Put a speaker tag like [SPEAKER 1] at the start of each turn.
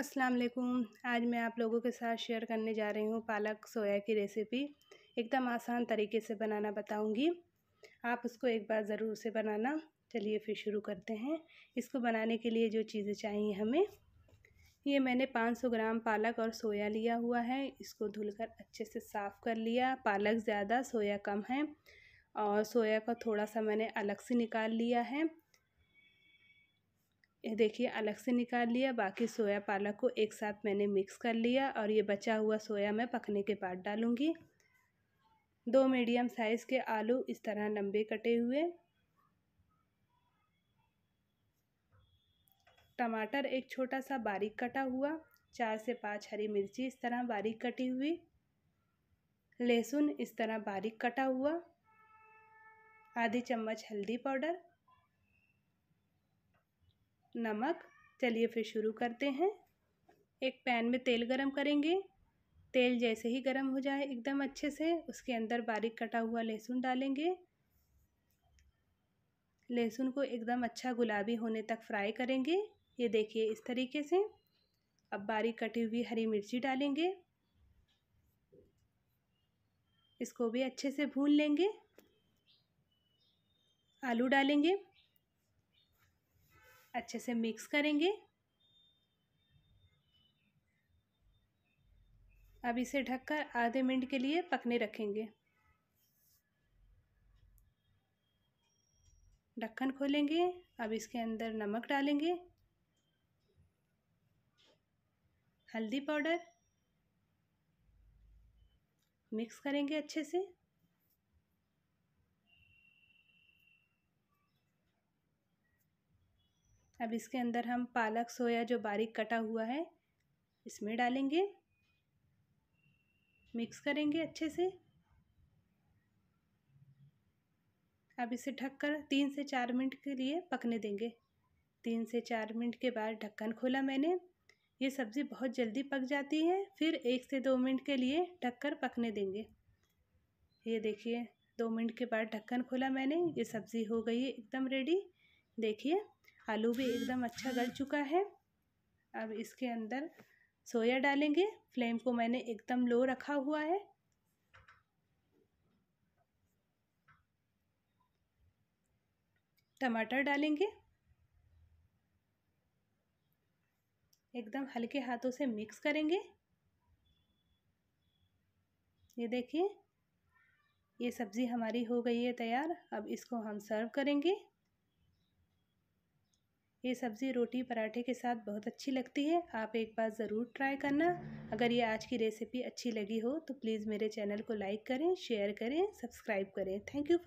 [SPEAKER 1] अस्सलाम वालेकुम आज मैं आप लोगों के साथ शेयर करने जा रही हूँ पालक सोया की रेसिपी एकदम आसान तरीके से बनाना बताऊँगी आप उसको एक बार ज़रूर से बनाना चलिए फिर शुरू करते हैं इसको बनाने के लिए जो चीज़ें चाहिए हमें ये मैंने 500 ग्राम पालक और सोया लिया हुआ है इसको धुलकर अच्छे से साफ़ कर लिया पालक ज़्यादा सोया कम है और सोया का थोड़ा सा मैंने अलग से निकाल लिया है ये देखिए अलग से निकाल लिया बाकी सोया पालक को एक साथ मैंने मिक्स कर लिया और ये बचा हुआ सोया मैं पकने के बाद डालूँगी दो मीडियम साइज़ के आलू इस तरह लंबे कटे हुए टमाटर एक छोटा सा बारीक कटा हुआ चार से पाँच हरी मिर्ची इस तरह बारीक कटी हुई लहसुन इस तरह बारीक कटा हुआ आधी चम्मच हल्दी पाउडर नमक चलिए फिर शुरू करते हैं एक पैन में तेल गरम करेंगे तेल जैसे ही गरम हो जाए एकदम अच्छे से उसके अंदर बारीक कटा हुआ लहसुन डालेंगे लहसुन को एकदम अच्छा गुलाबी होने तक फ्राई करेंगे ये देखिए इस तरीके से अब बारीक कटी हुई हरी मिर्ची डालेंगे इसको भी अच्छे से भून लेंगे आलू डालेंगे अच्छे से मिक्स करेंगे अब इसे ढककर आधे मिनट के लिए पकने रखेंगे ढक्कन खोलेंगे अब इसके अंदर नमक डालेंगे हल्दी पाउडर मिक्स करेंगे अच्छे से अब इसके अंदर हम पालक सोया जो बारीक कटा हुआ है इसमें डालेंगे मिक्स करेंगे अच्छे से अब इसे ढककर तीन से चार मिनट के लिए पकने देंगे तीन से चार मिनट के बाद ढक्कन खोला मैंने ये सब्ज़ी बहुत जल्दी पक जाती है फिर एक से दो मिनट के लिए ढककर पकने देंगे ये देखिए दो मिनट के बाद ढक्कन खोला मैंने ये सब्ज़ी हो गई है एकदम रेडी देखिए आलू भी एकदम अच्छा गल चुका है अब इसके अंदर सोया डालेंगे फ्लेम को मैंने एकदम लो रखा हुआ है टमाटर डालेंगे एकदम हल्के हाथों से मिक्स करेंगे ये देखिए ये सब्ज़ी हमारी हो गई है तैयार अब इसको हम सर्व करेंगे ये सब्ज़ी रोटी पराठे के साथ बहुत अच्छी लगती है आप एक बार ज़रूर ट्राई करना अगर ये आज की रेसिपी अच्छी लगी हो तो प्लीज़ मेरे चैनल को लाइक करें शेयर करें सब्सक्राइब करें थैंक यू